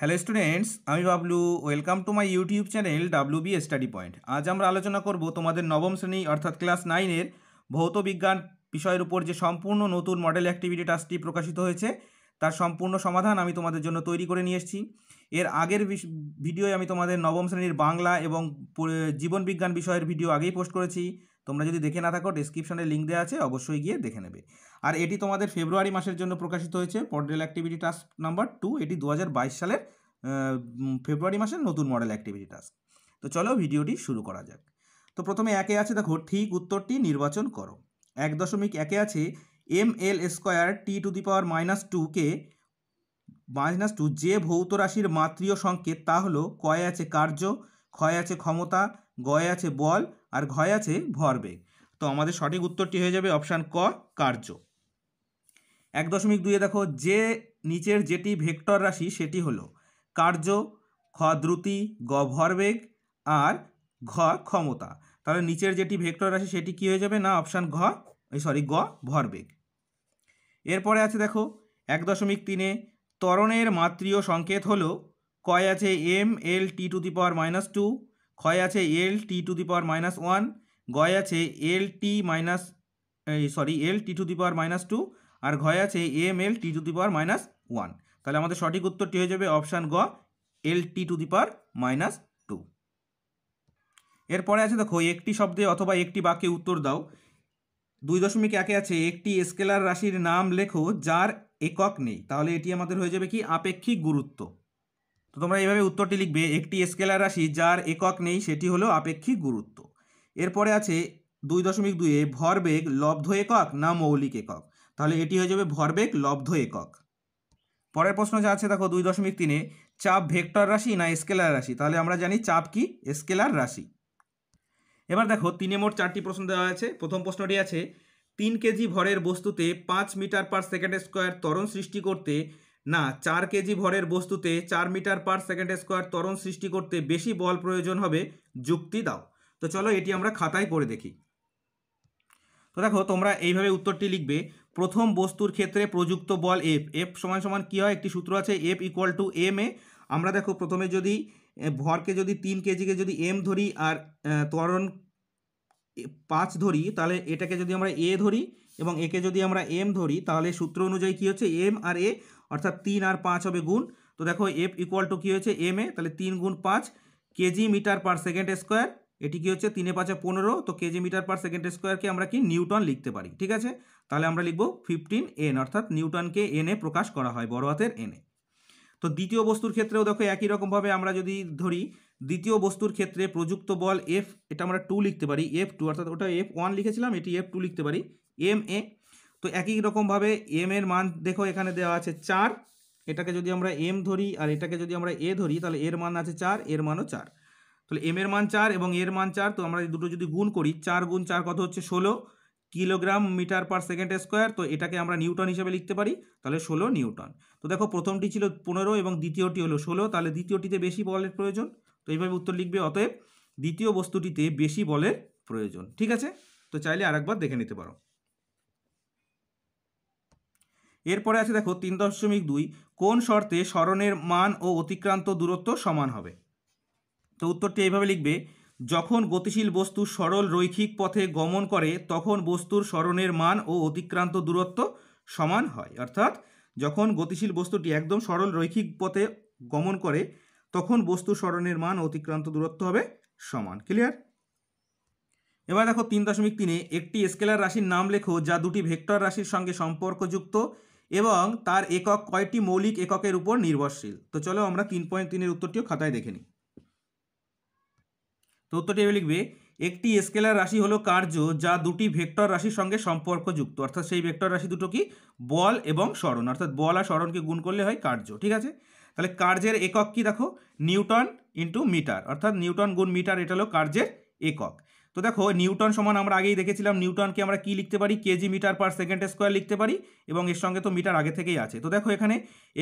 hello students আমি Bablu welcome to my YouTube channel W B study point আজ আমরা আলোচনা করব তোমাদের নবম শ্রেণী অর্থাৎ ক্লাস নাইনের ভৌত বিজ্ঞান বিষয়ের উপর যে সম্পূর্ণ নতুন মডেল অ্যাক্টিভিটি টাস্কটি প্রকাশিত হয়েছে তার সম্পূর্ণ সমাধান আমি তোমাদের জন্য তৈরি করে নিয়ে এসেছি এর আগের ভিডিওয় আমি তোমাদের নবম শ্রেণীর বাংলা এবং জীবন বিজ্ঞান বিষয়ের ভিডিও আগেই পোস্ট করেছি তোমরা যদি দেখে না থাকো ডিসক্রিপশানে লিঙ্ক দেওয়া আছে অবশ্যই গিয়ে দেখে নেবে আর এটি তোমাদের ফেব্রুয়ারি মাসের জন্য প্রকাশিত হয়েছে পডরেল অ্যাক্টিভিটি টাস্ক নাম্বার টু এটি দু সালের ফেব্রুয়ারি মাসের নতুন মডেল অ্যাক্টিভিটি টাস্ক তো চলো ভিডিওটি শুরু করা যাক তো প্রথমে একে আছে দেখো ঠিক উত্তরটি নির্বাচন করো এক দশমিক একে আছে M L square T to the power minus টুকে মাইনাস টু যে ভৌত রাশির মাতৃয় সংকেত তা হলো কয় আছে কার্য ক্ষয় আছে ক্ষমতা গয় আছে বল আর ঘয় আছে ভরবেগ তো আমাদের সঠিক উত্তরটি হয়ে যাবে অপশান ক কার্য এক দশমিক দুইয়ে দেখো যে নিচের যেটি ভেক্টর রাশি সেটি হলো কার্য খ দ্রুতি গ ভরবেগ আর ঘ ক্ষমতা তাহলে নিচের যেটি ভেক্টর রাশি সেটি কি হয়ে যাবে না অপশান ঘ সরি গ ভরবেগ এরপরে আছে দেখো এক দশমিক তিনে ত্বরণের মাতৃয় সংকেত হলো কয় আছে M L T to the power minus two ক্ষয় আছে L T to the power minus one গয় আছে L T minus sorry L T to the power minus two আর ঘয় আছে M L T to the power minus one তাহলে আমাদের সঠিক উত্তরটি হয়ে যাবে অপশান গ L T to the power minus two এরপরে আছে দেখো একটি শব্দে অথবা একটি বাক্যে উত্তর দাও দুই দশমিক একে আছে একটি স্কেলার রাশির নাম লেখো যার একক নেই তাহলে এটি আমাদের হয়ে যাবে কি আপেক্ষিক গুরুত্ব তো তোমরা এইভাবে উত্তরটি লিখবে একটি স্কেলার রাশি যার একক নেই সেটি হলো আপেক্ষিক গুরুত্ব এরপরে আছে দুই দশমিক দুইয়ে ভরবেগ লব্ধ একক না মৌলিক একক তাহলে এটি হয়ে যাবে ভরবেগ লব্ধ একক পরের প্রশ্ন যা আছে দেখো দুই দশমিক তিনে চাপ ভেক্টর রাশি না স্কেলার রাশি তাহলে আমরা জানি চাপ কি স্কেলার রাশি এবার দেখো তিনে মোট চারটি প্রশ্ন দেওয়া আছে প্রথম প্রশ্নটি আছে তিন কেজি ভরের বস্তুতে পাঁচ মিটার পার সেকেন্ড স্কোয়ার তরণ সৃষ্টি করতে না চার কেজি ভরের বস্তুতে চার মিটার পার সেকেন্ড স্কোয়ার তরণ সৃষ্টি করতে বেশি বল প্রয়োজন হবে যুক্তি দাও তো চলো এটি আমরা খাতায় পড়ে দেখি তো দেখো তোমরা এইভাবে উত্তরটি লিখবে প্রথম বস্তুর ক্ষেত্রে প্রযুক্ত বল এফ এফ সমান সমান কী হয় একটি সূত্র আছে F equal to M A আমরা দেখো প্রথমে যদি ভরকে যদি তিন কেজিকে যদি এম ধরি আর ত্বরণ পাঁচ ধরি তাহলে এটাকে যদি আমরা এ ধরি এবং একে যদি আমরা এম ধরি তাহলে সূত্র অনুযায়ী কী হচ্ছে এম আর এ অর্থাৎ তিন আর পাঁচ হবে গুণ তো দেখো এফ ইকুয়াল টু কী হয়েছে এম এ তাহলে তিন গুণ পাঁচ K G metre per second square এটি কী হচ্ছে তিনে পাঁচে পনেরো তো কেজি মিটার পার সেকেন্ড স্কোয়ারকে আমরা কি নিউটন লিখতে পারি ঠিক আছে তাহলে আমরা লিখব ফিফটিন এন অর্থাৎ নিউটনকে এনে প্রকাশ করা হয় বড় হাতের এনে তো দ্বিতীয় বস্তুর ক্ষেত্রেও দেখো একই রকমভাবে আমরা যদি ধরি দ্বিতীয় বস্তুর ক্ষেত্রে প্রযুক্ত বল এফ এটা আমরা টু লিখতে পারি এফ টু অর্থাৎ ওটা এফ ওয়ান লিখেছিলাম এটি এফ টু লিখতে পারি এম এ তো একই রকমভাবে এম এর মান দেখো এখানে দেওয়া আছে চার এটাকে যদি আমরা এম ধরি আর এটাকে যদি আমরা এ ধরি তাহলে এর মান আছে চার এর মানও চার তাহলে এম এর মান চার এবং এর মান চার তো আমরা দুটো যদি গুণ করি চার গুণ চার কত হচ্ছে ষোলো kilogram metre per second square তো এটাকে আমরা নিউটন হিসেবে লিখতে পারি তাহলে ষোলো নিউটন তো দেখো প্রথমটি ছিল পনেরো এবং দ্বিতীয়টি হলো ষোলো তাহলে দ্বিতীয়টিতে বেশি বলের প্রয়োজন তো এইভাবে উত্তর লিখবে অতএব দ্বিতীয় বস্তুটিতে বেশি বলের প্রয়োজন ঠিক আছে তো চাইলে আরেকবার দেখে নিতে পারো এরপরে আছে দেখো তিন দশমিক দুই কোন শর্তে স্মরণের মান ও অতিক্রান্ত দূরত্ব সমান হবে তো উত্তরটি এইভাবে লিখবে যখন গতিশীল বস্তু সরল রৈখিক পথে গমন করে তখন বস্তুর স্মরণের মান ও অতিক্রান্ত দূরত্ব সমান হয় অর্থাৎ যখন গতিশীল বস্তুটি একদম সরল রৈখিক পথে গমন করে তখন বস্তু স্মরণের মান অতিক্রান্ত দূরত্ব হবে সমান ক্লিয়ার এবার দেখো তিন দশমিক তিনে একটি স্কেলার রাশির নাম লেখো যা দুটি ভেক্টর রাশির সঙ্গে সম্পর্কযুক্ত এবং তার একক কয়টি মৌলিক এককের উপর নির্ভরশীল তো চলো আমরা তিন পয়েন্ট তিনের উত্তরটিও খাতায় দেখে নিই তো উত্তরটি লিখবে একটি স্কেলার রাশি হলো কার্য যা দুটি ভেক্টর রাশির সঙ্গে সম্পর্কযুক্ত অর্থাৎ সেই ভেক্টর রাশি দুটো কি বল এবং স্মরণ অর্থাৎ বল আর স্মরণকে গুণ করলে হয় কার্য ঠিক আছে তাহলে কার্যের একক কি দেখো নিউটন ইন্টু মিটার অর্থাৎ নিউটন গুণ মিটার এটা হলো কার্যের একক তো দেখো নিউটন সমান আমরা আগেই দেখেছিলাম নিউটনকে আমরা কি লিখতে পারি K G metre per second square লিখতে পারি এবং এর সঙ্গে তো মিটার আগে থেকেই আছে তো দেখো এখানে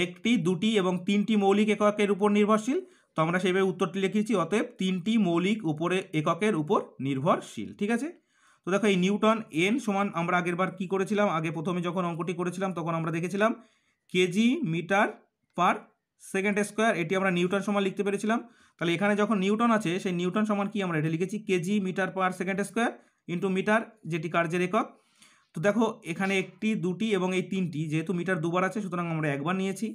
একটি দুটি এবং তিনটি মৌলিক এককের উপর নির্ভরশীল তো আমরা সেইভাবে উত্তরটি লিখেছি অতএব তিনটি মৌলিক উপরে এককের উপর নির্ভরশীল ঠিক আছে তো দেখো এই নিউটন এন সমান আমরা আগের বার কী করেছিলাম আগে প্রথমে যখন অঙ্কটি করেছিলাম তখন আমরা দেখেছিলাম K G metre per second square এটি আমরা নিউটন সমান লিখতে পেরেছিলাম তাহলে এখানে যখন নিউটন আছে সেই নিউটন সমান কি আমরা এটা লিখেছি K G metre per second square into metre যেটি কার্যের একক তো দেখো এখানে একটি দুটি এবং এই তিনটি যেহেতু মিটার দুবার আছে সুতরাং আমরা একবার নিয়েছি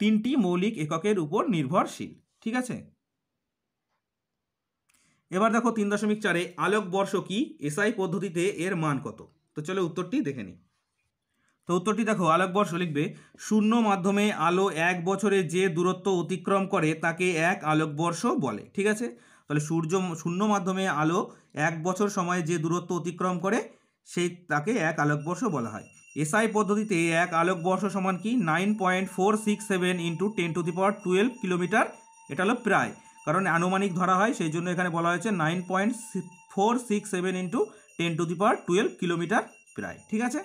তিনটি মৌলিক এককের উপর নির্ভরশীল ঠিক আছে এবার দেখো তিন দশমিক চারে আলোকবর্ষ কি এসআই পদ্ধতিতে এর মান কত তো চলো উত্তরটি দেখে নিই তো উত্তরটি দেখো আলোকবর্ষ লিখবে শূন্য মাধ্যমে আলো এক বছরে যে দূরত্ব অতিক্রম করে তাকে এক আলোকবর্ষ বলে ঠিক আছে তাহলে সূর্য শূন্য মাধ্যমে আলো এক বছর সময়ে যে দূরত্ব অতিক্রম করে সেই তাকে এক আলোকবর্ষ বলা হয় এসআই পদ্ধতিতে এক আলোকবর্ষ সমান কি nine point four six seven into ten to the power twelve kilometre এটা হলো প্রায় কারণ আনুমানিক ধরা হয় সেই জন্য এখানে বলা হয়েছে nine point four six seven into ten to the power twelve kilometre প্রায় ঠিক আছে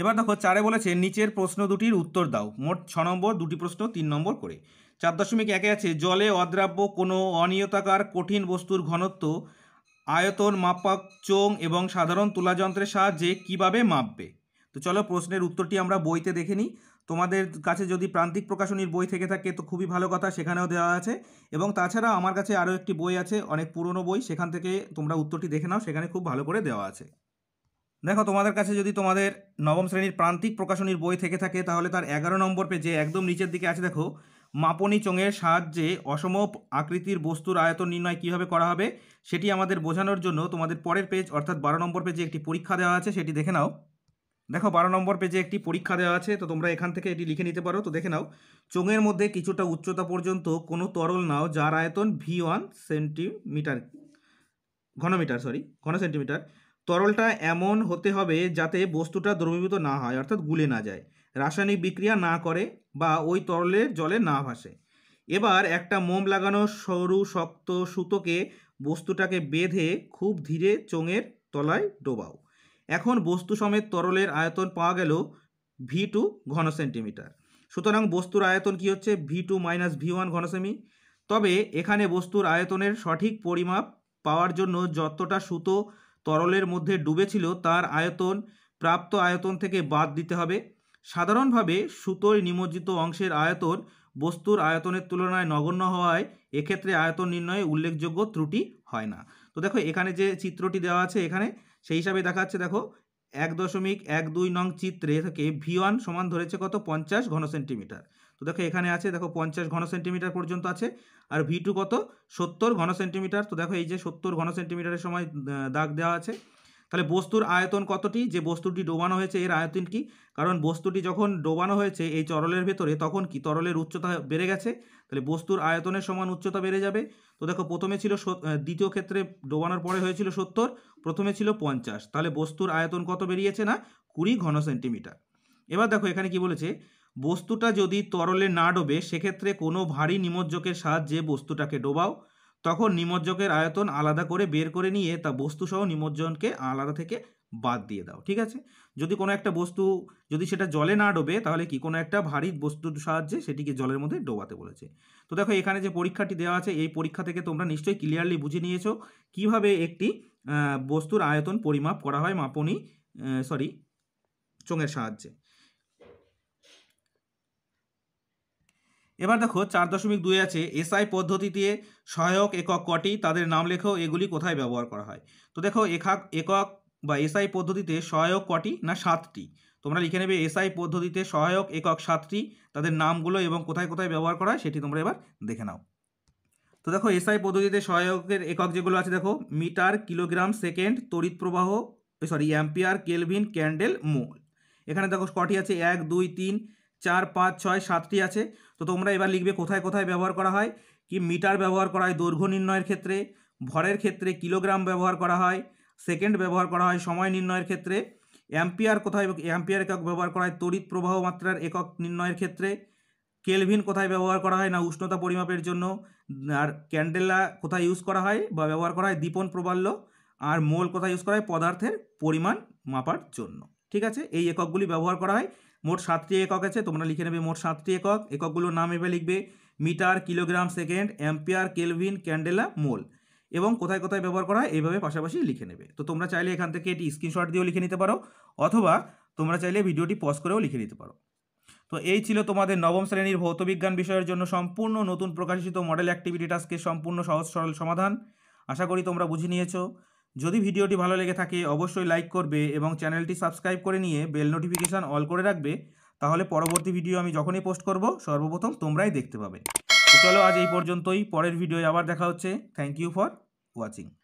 এবার দেখো চারে বলেছে নিচের প্রশ্ন দুটির উত্তর দাও মোট ছ নম্বর দুটি প্রশ্ন তিন নম্বর করে চার দশমিক একে আছে জলে অদ্রাব্য কোনো অনিয়তাকার কঠিন বস্তুর ঘনত্ব আয়তন মাপাক চোং এবং সাধারণ তুলাযন্ত্রের সাহায্যে কিভাবে মাপবে তো চলো প্রশ্নের উত্তরটি আমরা বইতে দেখে নিই তোমাদের কাছে যদি প্রান্তিক প্রকাশনীর বই থেকে থাকে তো খুবই ভালো কথা সেখানেও দেওয়া আছে এবং তাছাড়া আমার কাছে আরও একটি বই আছে অনেক পুরনো বই সেখান থেকে তোমরা উত্তরটি দেখে নাও সেখানে খুব ভালো করে দেওয়া আছে দেখো তোমাদের কাছে যদি তোমাদের নবম শ্রেণীর প্রান্তিক প্রকাশনীর বই থেকে থাকে তাহলে তার এগারো নম্বর পেজে একদম নিচের দিকে আছে দেখো মাপনি চোঙের সাহায্যে অসম আকৃতির বস্তুর আয়তন নির্ণয় কিভাবে করা হবে সেটি আমাদের বোঝানোর জন্য তোমাদের পরের পেজ অর্থাৎ বারো নম্বর পেজে একটি পরীক্ষা দেওয়া আছে সেটি দেখে নাও দেখো বারো নম্বর পেজে একটি পরীক্ষা দেওয়া আছে তো তোমরা এখান থেকে এটি লিখে নিতে পারো তো দেখে নাও চোঙের মধ্যে কিছুটা উচ্চতা পর্যন্ত কোনো তরল নাও যার আয়তন ভি ওয়ান সেন্টিমিটার ঘনমিটার সরি ঘন সেন্টিমিটার তরলটা এমন হতে হবে যাতে বস্তুটা দ্রবীভূত না হয় অর্থাৎ গুলে না যায় রাসায়নিক বিক্রিয়া না করে বা ওই তরলের জলে না ভাসে এবার একটা মোম লাগানো সরু শক্ত সুতোকে বস্তুটাকে বেঁধে খুব ধীরে চোঙের তলায় ডোবাও এখন বস্তু সমেত তরলের আয়তন পাওয়া গেল ভি টু ঘন সেন্টিমিটার সুতরাং বস্তুর আয়তন কি হচ্ছে V two minus V one ঘনসেমি তবে এখানে বস্তুর আয়তনের সঠিক পরিমাপ পাওয়ার জন্য যতটা সুতো তরলের মধ্যে ডুবেছিল তার আয়তন প্রাপ্ত আয়তন থেকে বাদ দিতে হবে সাধারণভাবে সুতোয় নিমজ্জিত অংশের আয়তন বস্তুর আয়তনের তুলনায় নগণ্য হওয়ায় এক্ষেত্রে আয়তন নির্ণয়ে উল্লেখযোগ্য ত্রুটি হয় না তো দেখো এখানে যে চিত্রটি দেওয়া আছে এখানে সেই হিসাবে দেখাচ্ছে দেখো এক দশমিক এক দুই নং চিত্রে থেকে ভি ওয়ান সমান ধরেছে কত পঞ্চাশ ঘন সেন্টিমিটার তো দেখো এখানে আছে দেখো পঞ্চাশ ঘন সেন্টিমিটার পর্যন্ত আছে আর ভি টু কত সত্তর ঘন সেন্টিমিটার তো দেখো এই যে সত্তর ঘন সেন্টিমিটারের সময় দাগ দেওয়া আছে তাহলে বস্তুর আয়তন কতটি যে বস্তুটি ডোবানো হয়েছে এর আয়তন কি কারণ বস্তুটি যখন ডোবানো হয়েছে এই তরলের ভেতরে তখন কি তরলের উচ্চতা বেড়ে গেছে তাহলে বস্তুর আয়তনের সমান উচ্চতা বেড়ে যাবে তো দেখো প্রথমে ছিল দ্বিতীয় ক্ষেত্রে ডোবানোর পরে হয়েছিল সত্তর প্রথমে ছিল পঞ্চাশ তাহলে বস্তুর আয়তন কত বেরিয়েছে না কুড়ি ঘন সেন্টিমিটার এবার দেখো এখানে কি বলেছে বস্তুটা যদি তরলে না ডোবে সেক্ষেত্রে কোনো ভারী নিমজ্জকের সাহায্যে বস্তুটাকে ডোবাও তখন নিমজ্জকের আয়তন আলাদা করে বের করে নিয়ে তা বস্তুসহ নিমজ্জনকে আলাদা থেকে বাদ দিয়ে দাও ঠিক আছে যদি কোনো একটা বস্তু যদি সেটা জলে না ডোবে তাহলে কি কোনো একটা ভারী বস্তুর সাহায্যে সেটিকে জলের মধ্যে ডোবাতে বলেছে তো দেখো এখানে যে পরীক্ষাটি দেওয়া আছে এই পরীক্ষা থেকে তোমরা নিশ্চয়ই ক্লিয়ারলি বুঝে নিয়েছো কিভাবে একটি বস্তুর আয়তন পরিমাপ করা হয় মাপনি সরি চোঙের সাহায্যে এবার দেখো চার দশমিক দুই আছে এসআই পদ্ধতিতে সহায়ক একক কটি তাদের নাম লেখো এগুলি কোথায় ব্যবহার করা হয় তো দেখো একক একক বা এসআই পদ্ধতিতে সহায়ক কটি না সাতটি তোমরা লিখে নেবে এসআই পদ্ধতিতে সহায়ক একক সাতটি তাদের নামগুলো এবং কোথায় কোথায় ব্যবহার করা হয় সেটি তোমরা এবার দেখে নাও তো দেখো এসআই পদ্ধতিতে সহায়কের একক যেগুলো আছে দেখো মিটার কিলোগ্রাম সেকেন্ড তড়িৎ প্রবাহ sorry ampere kelvin candle mole এখানে দেখো কটি আছে এক দুই তিন চার পাঁচ ছয় সাতটি আছে তো তোমরা এবার লিখবে কোথায় কোথায় ব্যবহার করা হয় কি মিটার ব্যবহার করা হয় দৈর্ঘ্য নির্ণয়ের ক্ষেত্রে ভরের ক্ষেত্রে কিলোগ্রাম ব্যবহার করা হয় সেকেন্ড ব্যবহার করা হয় সময় নির্ণয়ের ক্ষেত্রে অ্যাম্পিয়ার কোথায় অ্যাম্পিয়ার একক ব্যবহার করা হয় তড়িৎ প্রবাহ মাত্রার একক নির্ণয়ের ক্ষেত্রে কেলভিন কোথায় ব্যবহার করা হয় না উষ্ণতা পরিমাপের জন্য আর ক্যান্ডেলা কোথায় ইউজ করা হয় বা ব্যবহার করা হয় দীপন প্রবাল্য আর মোল কোথায় ইউজ করা হয় পদার্থের পরিমাণ মাপার জন্য ঠিক আছে এই এককগুলি ব্যবহার করা হয় মোট সাতটি একক আছে তোমরা লিখে নেবে মোট সাতটি একক এককগুলোর নাম এবার লিখবে metre kilogram second ampere kelvin candela mole এবং কোথায় কোথায় ব্যবহার করা হয় এইভাবে পাশাপাশি লিখে নেবে তো তোমরা চাইলে এখান থেকে এটি স্ক্রিনশট দিয়েও লিখে নিতে পারো অথবা তোমরা চাইলে ভিডিওটি পজ করেও লিখে নিতে পারো তো এই ছিল তোমাদের নবম শ্রেণীর ভৌতবিজ্ঞান বিষয়ের জন্য সম্পূর্ণ নতুন প্রকাশিত মডেল অ্যাক্টিভিটি টাস্কের সম্পূর্ণ সহজ সরল সমাধান আশা করি তোমরা বুঝে নিয়েছো যদি ভিডিওটি ভালো লেগে থাকে অবশ্যই লাইক করবে এবং চ্যানেলটি সাবস্ক্রাইব করে নিয়ে বেল নোটিফিকেশান অল করে রাখবে তাহলে পরবর্তী ভিডিও আমি যখনই পোস্ট করব সর্বপ্রথম তোমরাই দেখতে পাবে চলো আজ এই পর্যন্তই পরের ভিডিও আবার দেখা হচ্ছে থ্যাংক ইউ ফর ওয়াচিং